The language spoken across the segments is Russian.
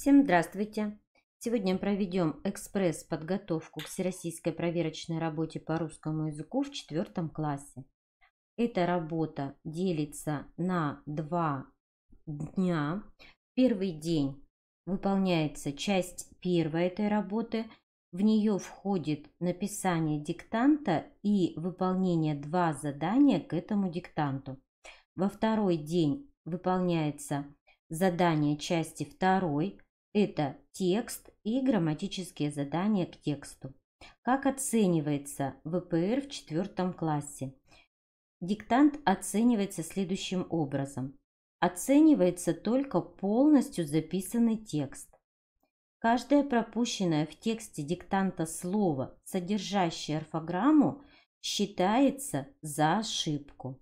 Всем здравствуйте! Сегодня проведем экспресс-подготовку к всероссийской проверочной работе по русскому языку в четвертом классе. Эта работа делится на два дня. Первый день выполняется часть первой этой работы. В нее входит написание диктанта и выполнение два задания к этому диктанту. Во второй день выполняется задание части второй это текст и грамматические задания к тексту. Как оценивается ВПР в четвертом классе? Диктант оценивается следующим образом. Оценивается только полностью записанный текст. Каждое пропущенное в тексте диктанта слово, содержащее орфограмму, считается за ошибку.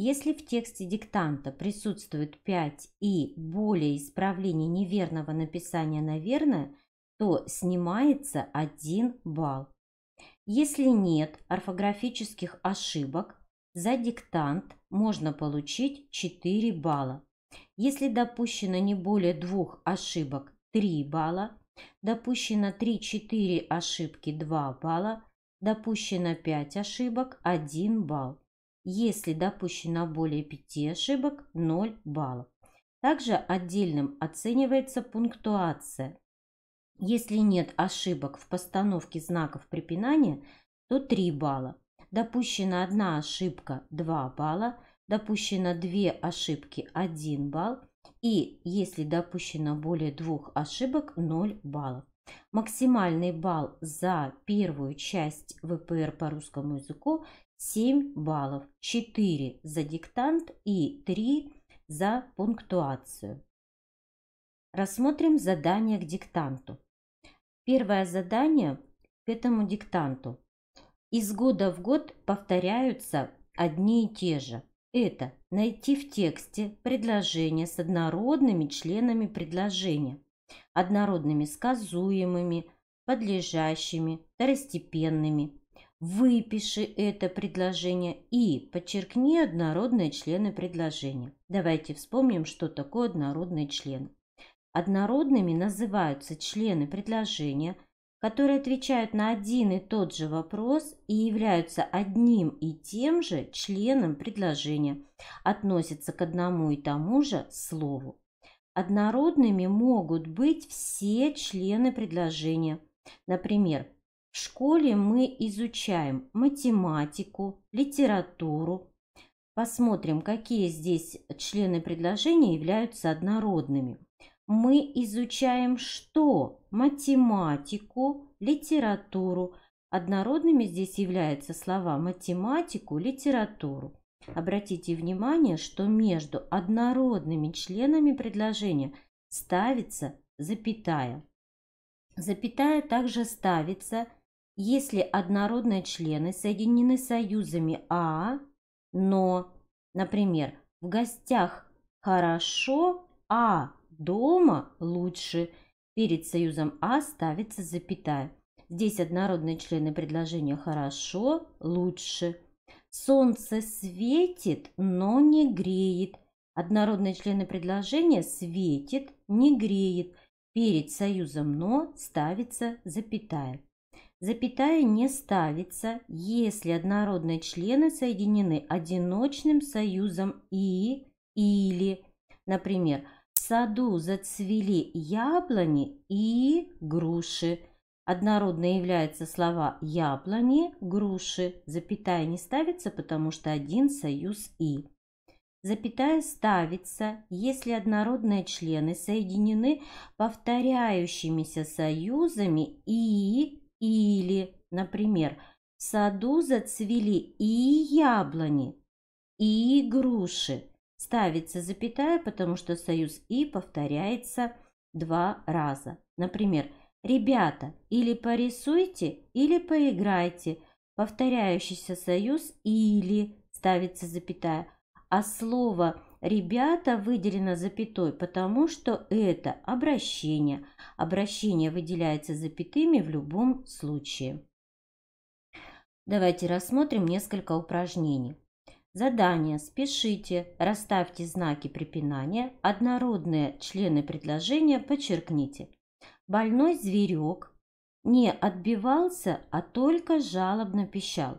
Если в тексте диктанта присутствует 5 и более исправлений неверного написания на верное, то снимается 1 балл. Если нет орфографических ошибок, за диктант можно получить 4 балла. Если допущено не более двух ошибок – 3 балла, допущено 3-4 ошибки – 2 балла, допущено 5 ошибок – 1 балл. Если допущено более 5 ошибок – 0 баллов. Также отдельным оценивается пунктуация. Если нет ошибок в постановке знаков препинания, то 3 балла. Допущена одна ошибка – 2 балла. Допущено две ошибки – 1 балл. И если допущено более двух ошибок – 0 баллов. Максимальный балл за первую часть ВПР по русскому языку 7 баллов, 4 за диктант и 3 за пунктуацию. Рассмотрим задание к диктанту. Первое задание к этому диктанту. Из года в год повторяются одни и те же. Это найти в тексте предложение с однородными членами предложения, однородными сказуемыми, подлежащими, второстепенными, Выпиши это предложение и подчеркни однородные члены предложения. Давайте вспомним, что такое однородный член. Однородными называются члены предложения, которые отвечают на один и тот же вопрос и являются одним и тем же членом предложения, относятся к одному и тому же слову. Однородными могут быть все члены предложения. Например, в школе мы изучаем математику, литературу. Посмотрим, какие здесь члены предложения являются однородными. Мы изучаем что? Математику, литературу. Однородными здесь являются слова математику, литературу. Обратите внимание, что между однородными членами предложения ставится запятая. Запятая также ставится если однородные члены соединены союзами А, но, например, в гостях хорошо, а дома лучше. Перед союзом А ставится запятая. Здесь однородные члены предложения хорошо, лучше. Солнце светит, но не греет. Однородные члены предложения светит, не греет. Перед союзом но ставится запятая. Запятая не ставится, если однородные члены соединены одиночным союзом «и» или, например, в саду зацвели яблони и груши. Однородно являются слова «яблони», «груши», запятая не ставится, потому что один союз «и». Запятая ставится, если однородные члены соединены повторяющимися союзами «и», «и», Например, в саду зацвели и яблони, и груши. Ставится запятая, потому что союз «и» повторяется два раза. Например, «Ребята, или порисуйте, или поиграйте». Повторяющийся союз «или» ставится запятая, а слово «ребята» выделено запятой, потому что это обращение. Обращение выделяется запятыми в любом случае. Давайте рассмотрим несколько упражнений. Задание. Спешите, расставьте знаки препинания, однородные члены предложения подчеркните. Больной зверек не отбивался, а только жалобно пищал.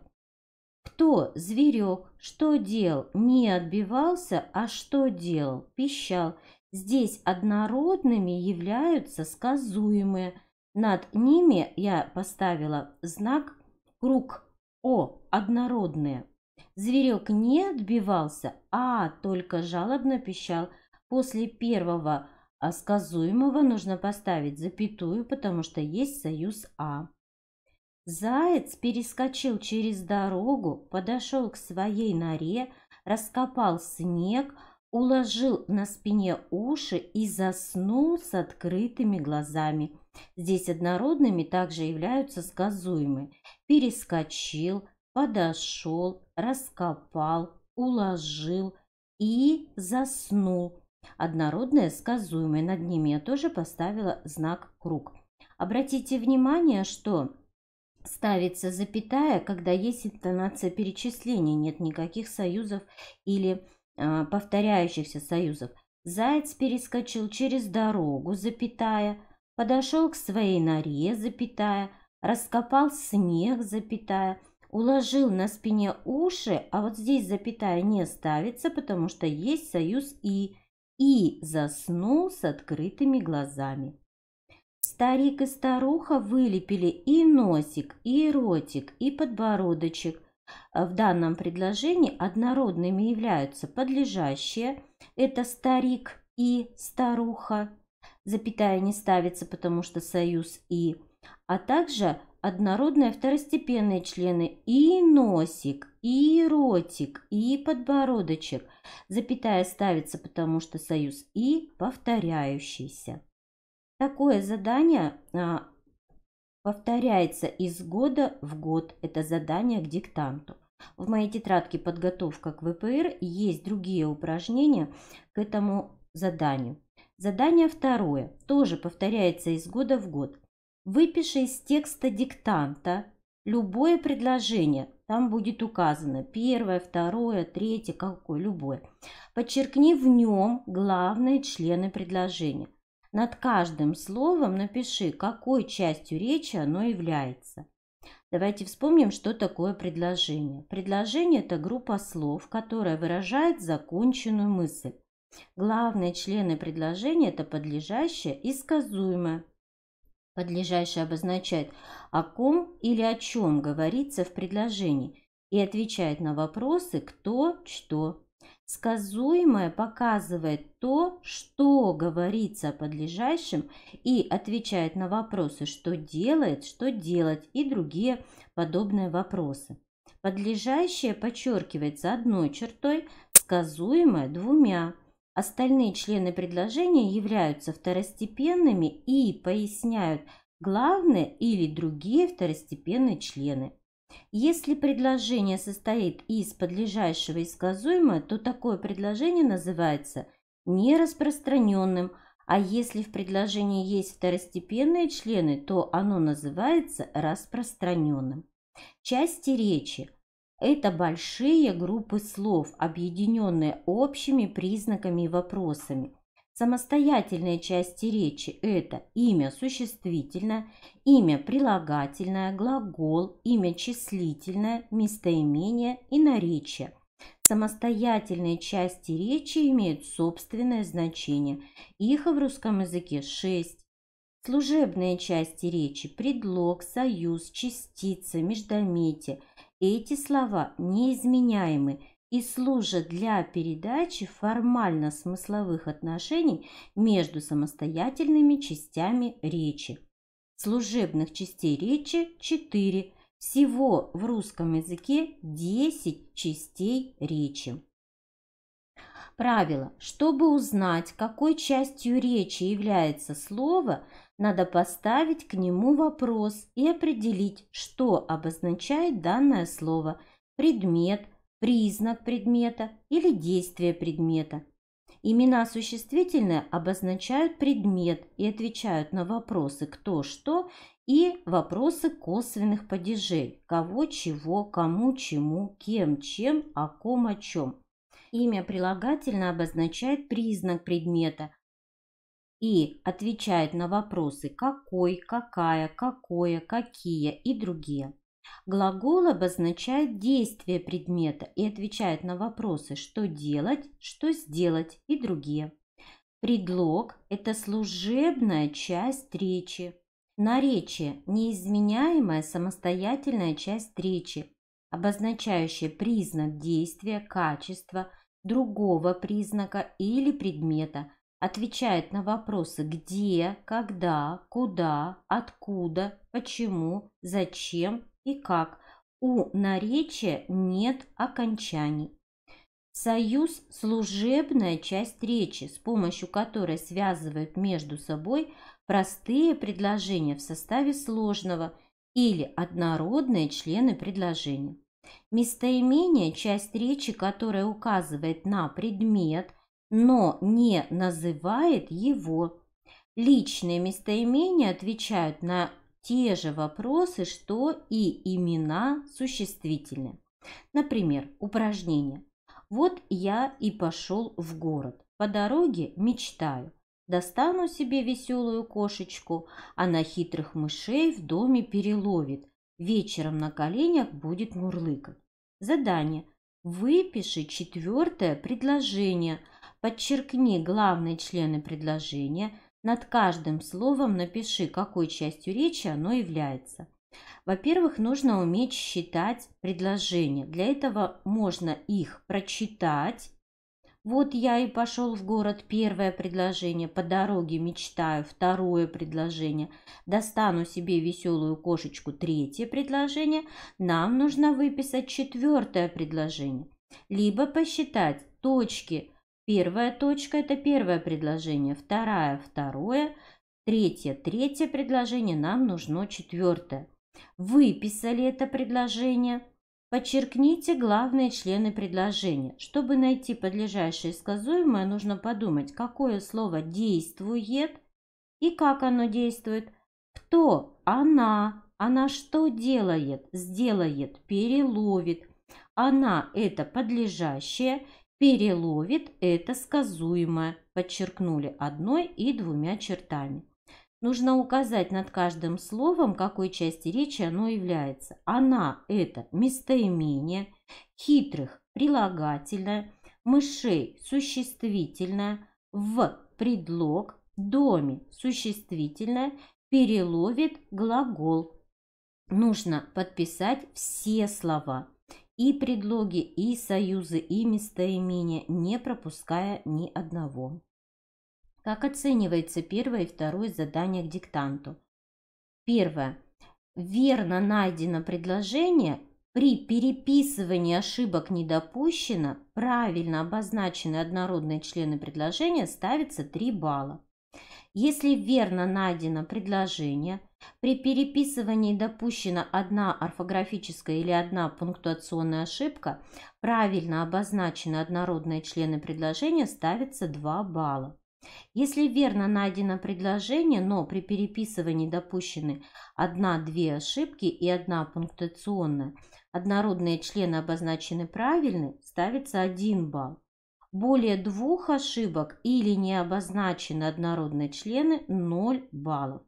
Кто зверек, что делал, не отбивался, а что делал, пищал. Здесь однородными являются сказуемые. Над ними я поставила знак круг о, однородные. Зверек не отбивался, а только жалобно пищал. После первого а, сказуемого нужно поставить запятую, потому что есть союз А. Заяц перескочил через дорогу, подошел к своей норе, раскопал снег – уложил на спине уши и заснул с открытыми глазами. Здесь однородными также являются сказуемые. Перескочил, подошел, раскопал, уложил и заснул. Однородное сказуемое. Над ними я тоже поставила знак круг. Обратите внимание, что ставится запятая, когда есть интонация перечисления, нет никаких союзов или Э, повторяющихся союзов, заяц перескочил через дорогу, запятая, подошел к своей норе, запятая, раскопал снег, запятая, уложил на спине уши, а вот здесь запятая не ставится, потому что есть союз «и», и заснул с открытыми глазами. Старик и старуха вылепили и носик, и ротик, и подбородочек, Э, в данном предложении однородными являются подлежащие, это старик и старуха, запятая не ставится, потому что союз и, а также однородные второстепенные члены и носик, и ротик, и подбородочек, запятая ставится, потому что союз и повторяющийся. Такое задание а, повторяется из года в год. Это задание к диктанту. В моей тетрадке «Подготовка к ВПР» есть другие упражнения к этому заданию. Задание второе тоже повторяется из года в год. Выпиши из текста диктанта любое предложение. Там будет указано первое, второе, третье, какое, любое. Подчеркни в нем главные члены предложения. Над каждым словом напиши, какой частью речи оно является. Давайте вспомним, что такое предложение. Предложение – это группа слов, которая выражает законченную мысль. Главные члены предложения – это подлежащее и сказуемое. Подлежащее обозначает, о ком или о чем говорится в предложении и отвечает на вопросы «кто», «что». Сказуемое показывает то, что говорится о подлежащем и отвечает на вопросы, что делает, что делать и другие подобные вопросы. Подлежащее подчеркивается одной чертой, сказуемое двумя. Остальные члены предложения являются второстепенными и поясняют главные или другие второстепенные члены. Если предложение состоит из подлежащего и сказуемого, то такое предложение называется нераспространенным, а если в предложении есть второстепенные члены, то оно называется распространенным. Части речи – это большие группы слов, объединенные общими признаками и вопросами – самостоятельной части речи – это имя существительное, имя прилагательное, глагол, имя числительное, местоимение и наречие. Самостоятельные части речи имеют собственное значение. Их в русском языке шесть. Служебные части речи – предлог, союз, частица, междометие. Эти слова неизменяемы, и служат для передачи формально-смысловых отношений между самостоятельными частями речи. Служебных частей речи 4, всего в русском языке 10 частей речи. Правило. Чтобы узнать, какой частью речи является слово, надо поставить к нему вопрос и определить, что обозначает данное слово – предмет – признак предмета или действие предмета. Имена существительные обозначают предмет и отвечают на вопросы «кто что» и вопросы косвенных падежей «кого, чего, кому, чему, кем, чем, о ком, о чем». Имя прилагательное обозначает признак предмета и отвечает на вопросы «какой», «какая», «какое», «какие» и другие. Глагол обозначает действие предмета и отвечает на вопросы «что делать», «что сделать» и другие. Предлог – это служебная часть речи. Наречие – неизменяемая самостоятельная часть речи, обозначающая признак действия, качество другого признака или предмета, отвечает на вопросы «где», «когда», «куда», «откуда», «почему», «зачем» и как. У наречия нет окончаний. Союз – служебная часть речи, с помощью которой связывают между собой простые предложения в составе сложного или однородные члены предложения. Местоимение – часть речи, которая указывает на предмет, но не называет его. Личные местоимения отвечают на те же вопросы, что и имена существительные. Например, упражнение. Вот я и пошел в город. По дороге мечтаю. Достану себе веселую кошечку, она хитрых мышей в доме переловит. Вечером на коленях будет мурлыкать. Задание. Выпиши четвертое предложение. Подчеркни главные члены предложения – над каждым словом напиши, какой частью речи оно является. Во-первых, нужно уметь считать предложения. Для этого можно их прочитать. Вот я и пошел в город. Первое предложение. По дороге мечтаю. Второе предложение. Достану себе веселую кошечку. Третье предложение. Нам нужно выписать четвертое предложение. Либо посчитать точки – Первая точка – это первое предложение, вторая – второе, третье – третье предложение, нам нужно четвертое. Выписали это предложение. Подчеркните главные члены предложения. Чтобы найти подлежащее сказуемое, нужно подумать, какое слово действует и как оно действует. Кто? Она. Она что делает? Сделает, переловит. Она – это подлежащее – переловит это сказуемое, подчеркнули одной и двумя чертами. Нужно указать над каждым словом, какой части речи оно является. Она – это местоимение, хитрых – прилагательное, мышей – существительное, в – предлог, доме – существительное, переловит – глагол. Нужно подписать все слова – и предлоги, и союзы, и местоимения, не пропуская ни одного. Как оценивается первое и второе задание к диктанту? Первое. Верно найдено предложение при переписывании ошибок не допущено, правильно обозначены однородные члены предложения, ставится 3 балла. Если верно найдено предложение, при переписывании допущена одна орфографическая или одна пунктуационная ошибка, правильно обозначены однородные члены предложения, ставится 2 балла. Если верно найдено предложение, но при переписывании допущены одна-две ошибки и одна пунктуационная, однородные члены обозначены правильно, ставится 1 балл. Более двух ошибок или не обозначены однородные члены – 0 баллов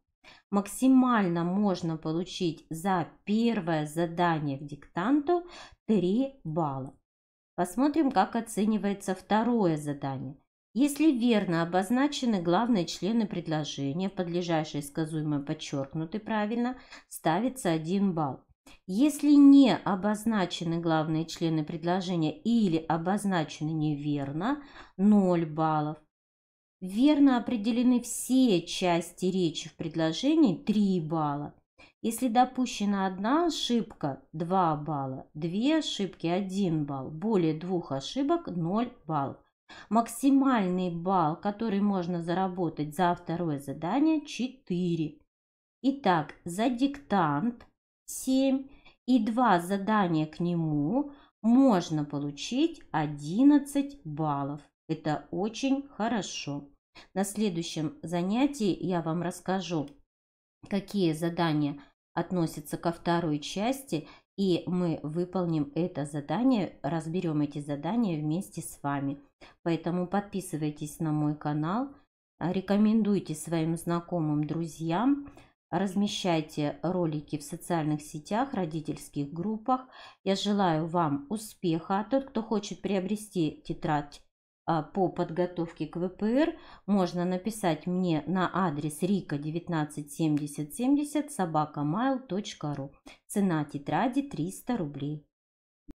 максимально можно получить за первое задание к диктанту 3 балла. Посмотрим, как оценивается второе задание. Если верно обозначены главные члены предложения, подлежащие сказуемой подчеркнуты правильно, ставится 1 балл. Если не обозначены главные члены предложения или обозначены неверно, 0 баллов. Верно определены все части речи в предложении 3 балла. Если допущена одна ошибка 2 балла, две ошибки 1 балл, более двух ошибок 0 балл. Максимальный балл, который можно заработать за второе задание 4. Итак, за диктант 7 и 2 задания к нему можно получить 11 баллов. Это очень хорошо. На следующем занятии я вам расскажу, какие задания относятся ко второй части, и мы выполним это задание, разберем эти задания вместе с вами. Поэтому подписывайтесь на мой канал, рекомендуйте своим знакомым, друзьям, размещайте ролики в социальных сетях, родительских группах. Я желаю вам успеха. А тот, кто хочет приобрести тетрадь а, по подготовке к ВПР, можно написать мне на адрес рика 197070 собакамайл.ру. Цена тетради 300 рублей.